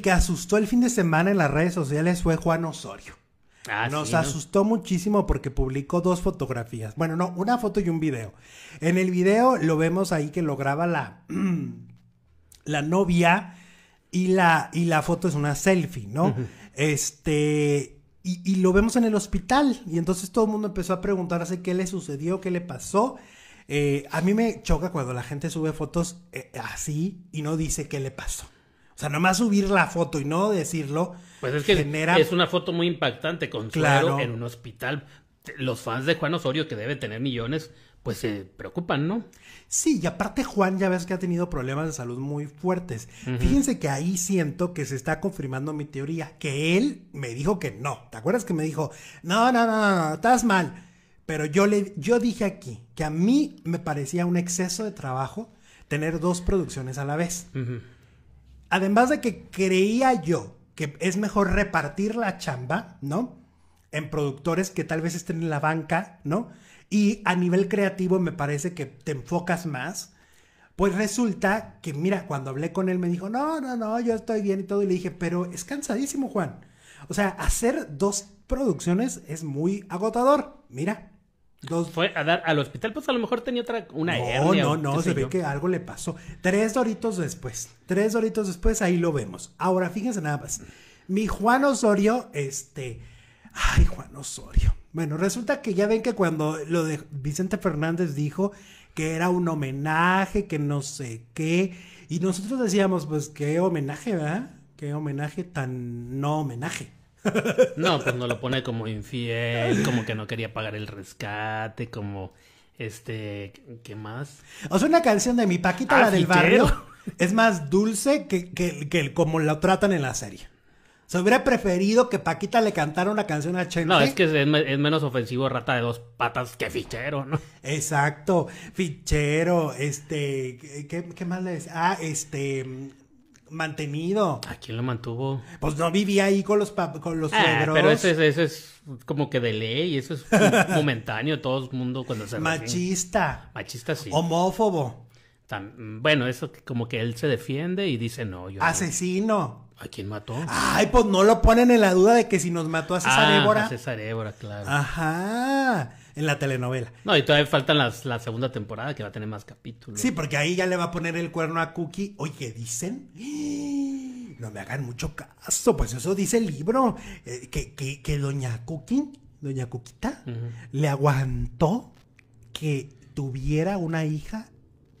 que asustó el fin de semana en las redes sociales fue Juan Osorio. Ah, Nos asustó muchísimo porque publicó dos fotografías. Bueno, no, una foto y un video. En el video lo vemos ahí que lo graba la, la novia y la, y la foto es una selfie, ¿no? Este. Y, lo vemos en el hospital. Y entonces todo el mundo empezó a preguntarse qué le sucedió, qué le pasó. Eh, a mí me choca cuando la gente sube fotos eh, así y no dice qué le pasó. O sea, nomás subir la foto y no decirlo. Pues es que genera... es una foto muy impactante, con claro. en un hospital. Los fans de Juan Osorio, que debe tener millones, pues se preocupan, ¿no? Sí, y aparte Juan ya ves que ha tenido problemas de salud muy fuertes. Fíjense que ahí siento que se está confirmando mi teoría, que él me dijo que no. ¿Te acuerdas que me dijo, no, no, no, no, estás mal? Pero yo, le, yo dije aquí que a mí me parecía un exceso de trabajo tener dos producciones a la vez además de que creía yo que es mejor repartir la chamba, ¿no? En productores que tal vez estén en la banca, ¿no? Y a nivel creativo me parece que te enfocas más. Pues resulta que, mira, cuando hablé con él me dijo, no, no, no, yo estoy bien y todo. Y le dije, pero es cansadísimo, Juan. O sea, hacer dos producciones es muy agotador. Mira, fue a dar al hospital, pues a lo mejor tenía otra, una no, hernia. No, no, no, se ve que algo le pasó. Tres doritos después, tres doritos después, ahí lo vemos. Ahora, fíjense nada más. Mi Juan Osorio, este, ay, Juan Osorio. Bueno, resulta que ya ven que cuando lo de Vicente Fernández dijo que era un homenaje, que no sé qué, y nosotros decíamos, pues qué homenaje, ¿verdad? Qué homenaje tan no homenaje. No, pues no lo pone como infiel, como que no quería pagar el rescate, como este, ¿qué más? O sea, una canción de mi Paquita, la ah, del barrio, es más dulce que, como la tratan en la serie. Se hubiera preferido que Paquita le cantara una canción a Chente. No, es que es, menos ofensivo Rata de dos patas que Fichero, ¿no? Exacto, Fichero, este, ¿qué, qué más le decía? Ah, este, mantenido. ¿A quién lo mantuvo? Pues no vivía ahí con los con los ah, Pero eso es, es como que de ley, eso es momentáneo, todo el mundo cuando se Machista. Machista, sí. Homófobo. bueno, eso como que él se defiende y dice no, yo. Asesino. ¿A quién mató? Ay, pues no lo ponen en la duda de que si nos mató a César ah, A César claro. Ajá. En la telenovela. No, y todavía faltan las, la segunda temporada que va a tener más capítulos. Sí, porque ahí ya le va a poner el cuerno a Cookie. Oye, dicen no me hagan mucho caso, pues eso dice el libro, eh, que, que, doña coquín doña Cuquita, le aguantó que tuviera una hija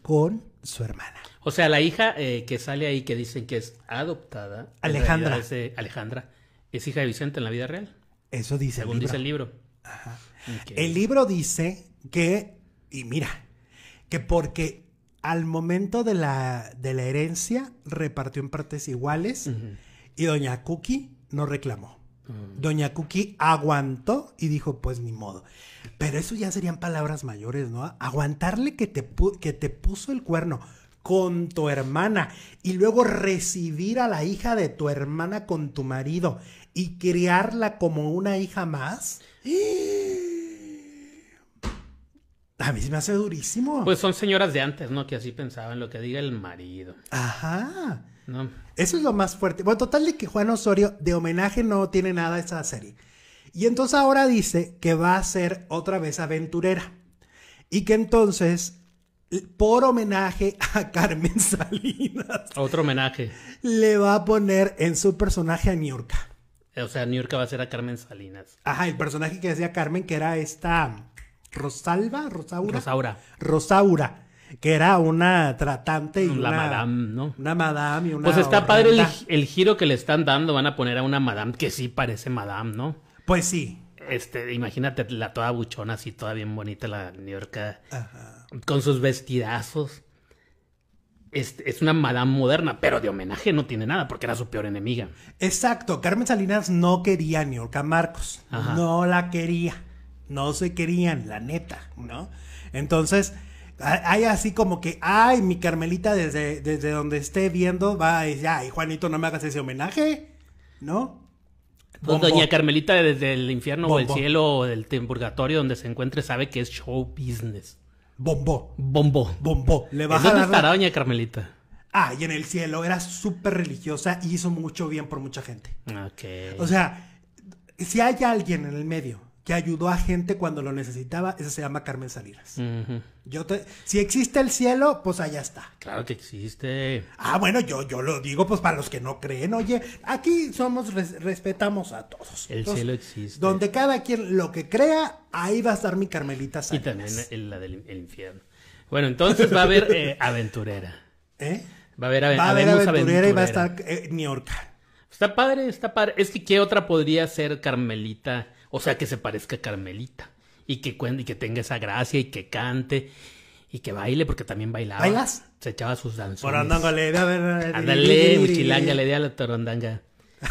con su hermana. O sea, la hija eh, que sale ahí, que dicen que es adoptada, Alejandra. Eh, Alejandra, es hija de Vicente en la vida real. Eso dice el libro. dice el libro. El libro dice que, y mira, que porque al momento de la, herencia repartió en partes iguales y doña Cookie no reclamó. Mm. Doña Cookie aguantó y dijo, pues ni modo. Pero eso ya serían palabras mayores, ¿no? Aguantarle que te, que te puso el cuerno con tu hermana y luego recibir a la hija de tu hermana con tu marido y criarla como una hija más. A mí se me hace durísimo. Pues son señoras de antes, ¿no? Que así pensaban lo que diga el marido. Ajá. No. Eso es lo más fuerte. Bueno, total de que Juan Osorio de homenaje no tiene nada esa serie. Y entonces ahora dice que va a ser otra vez aventurera. Y que entonces, por homenaje a Carmen Salinas. Otro homenaje. Le va a poner en su personaje a Niurka. O sea, Niurka va a ser a Carmen Salinas. Ajá, el personaje que decía Carmen, que era esta Rosalba, Rosaura. Rosaura. que era una tratante y una madame, ¿no? Una madame y una. Pues está padre el, giro que le están dando. Van a poner a una madame que sí parece madame, ¿no? Pues sí. Este, imagínate la toda buchona, así toda bien bonita, la New York, con sus vestidazos. Este, es una madame moderna, pero de homenaje no tiene nada porque era su peor enemiga. Exacto, Carmen Salinas no quería a New York Marcos, no la quería. No se querían, la neta, ¿no? Entonces, hay así como que, ay, mi Carmelita desde, desde donde esté viendo va y ya, ay, Juanito, no me hagas ese homenaje, ¿no? Pues Doña Carmelita desde el infierno o el cielo o del purgatorio donde se encuentre sabe que es show business. Bombo. Bombo. Bombo. Le vas ¿Dónde estará Doña Carmelita? Ah, y en el cielo. Era súper religiosa y hizo mucho bien por mucha gente. Ok. O sea, si hay alguien en el medio que ayudó a gente cuando lo necesitaba, esa se llama Carmen Salinas. Yo si existe el cielo, pues allá está. Claro que existe. Ah, bueno, yo, yo lo digo, pues para los que no creen, oye, aquí somos, respetamos a todos. El cielo existe. Donde cada quien lo que crea, ahí va a estar mi Carmelita Salinas. Y también la del infierno. Bueno, entonces va a haber eh, aventurera. ¿Eh? Va a haber, aventurera, y va a estar eh, New York. Está padre, está padre. Es que, ¿qué otra podría ser Carmelita? O sea, que se parezca a Carmelita. Y que, y que tenga esa gracia y que cante y que baile, porque también bailaba. ¿Bailas? Se echaba sus danzones. Por Ándale, le di a la torondanga.